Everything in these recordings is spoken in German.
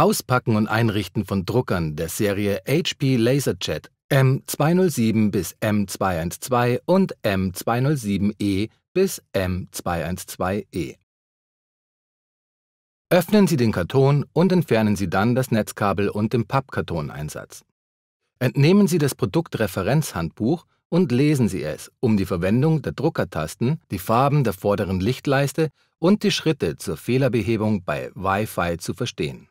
Auspacken und Einrichten von Druckern der Serie HP LaserJet M207 bis M212 und M207E bis M212E. Öffnen Sie den Karton und entfernen Sie dann das Netzkabel und den Pappkartoneinsatz. Entnehmen Sie das Produktreferenzhandbuch und lesen Sie es, um die Verwendung der Druckertasten, die Farben der vorderen Lichtleiste und die Schritte zur Fehlerbehebung bei Wi-Fi zu verstehen.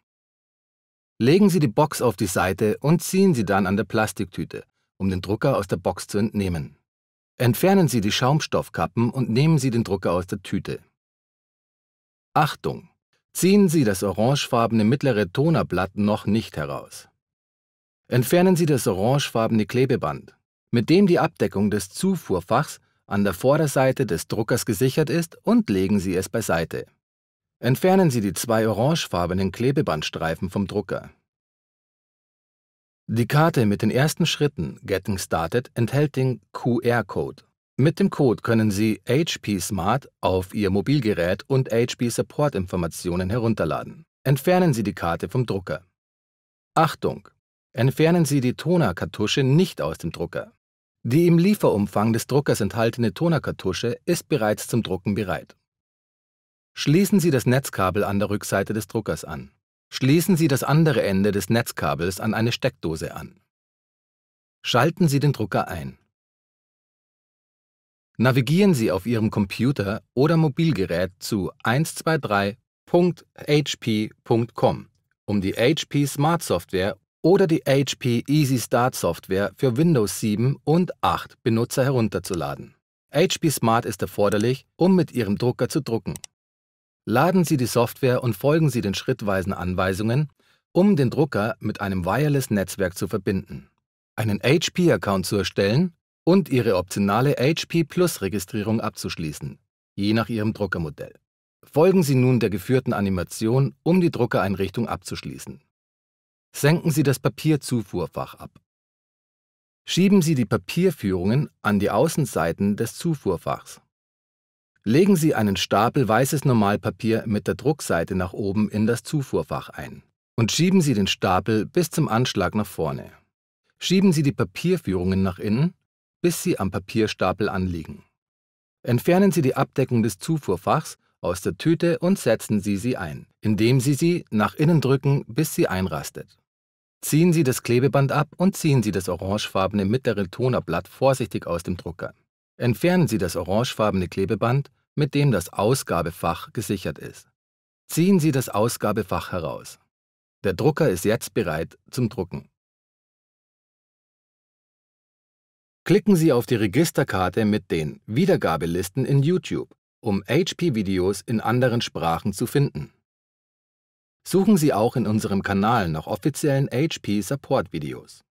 Legen Sie die Box auf die Seite und ziehen Sie dann an der Plastiktüte, um den Drucker aus der Box zu entnehmen. Entfernen Sie die Schaumstoffkappen und nehmen Sie den Drucker aus der Tüte. Achtung! Ziehen Sie das orangefarbene mittlere Tonerblatt noch nicht heraus. Entfernen Sie das orangefarbene Klebeband, mit dem die Abdeckung des Zufuhrfachs an der Vorderseite des Druckers gesichert ist und legen Sie es beiseite. Entfernen Sie die zwei orangefarbenen Klebebandstreifen vom Drucker. Die Karte mit den ersten Schritten Getting Started enthält den QR-Code. Mit dem Code können Sie HP Smart auf Ihr Mobilgerät und HP Support Informationen herunterladen. Entfernen Sie die Karte vom Drucker. Achtung! Entfernen Sie die Tonerkartusche nicht aus dem Drucker. Die im Lieferumfang des Druckers enthaltene Tonerkartusche ist bereits zum Drucken bereit. Schließen Sie das Netzkabel an der Rückseite des Druckers an. Schließen Sie das andere Ende des Netzkabels an eine Steckdose an. Schalten Sie den Drucker ein. Navigieren Sie auf Ihrem Computer oder Mobilgerät zu 123.hp.com, um die HP Smart Software oder die HP Easy Start Software für Windows 7 und 8 Benutzer herunterzuladen. HP Smart ist erforderlich, um mit Ihrem Drucker zu drucken. Laden Sie die Software und folgen Sie den schrittweisen Anweisungen, um den Drucker mit einem Wireless-Netzwerk zu verbinden, einen HP-Account zu erstellen und Ihre optionale HP Plus-Registrierung abzuschließen, je nach Ihrem Druckermodell. Folgen Sie nun der geführten Animation, um die Druckereinrichtung abzuschließen. Senken Sie das Papierzufuhrfach ab. Schieben Sie die Papierführungen an die Außenseiten des Zufuhrfachs. Legen Sie einen Stapel weißes Normalpapier mit der Druckseite nach oben in das Zufuhrfach ein und schieben Sie den Stapel bis zum Anschlag nach vorne. Schieben Sie die Papierführungen nach innen, bis sie am Papierstapel anliegen. Entfernen Sie die Abdeckung des Zufuhrfachs aus der Tüte und setzen Sie sie ein, indem Sie sie nach innen drücken, bis sie einrastet. Ziehen Sie das Klebeband ab und ziehen Sie das orangefarbene mittlere Tonerblatt vorsichtig aus dem Drucker. Entfernen Sie das orangefarbene Klebeband, mit dem das Ausgabefach gesichert ist. Ziehen Sie das Ausgabefach heraus. Der Drucker ist jetzt bereit zum Drucken. Klicken Sie auf die Registerkarte mit den Wiedergabelisten in YouTube, um HP-Videos in anderen Sprachen zu finden. Suchen Sie auch in unserem Kanal nach offiziellen HP-Support-Videos.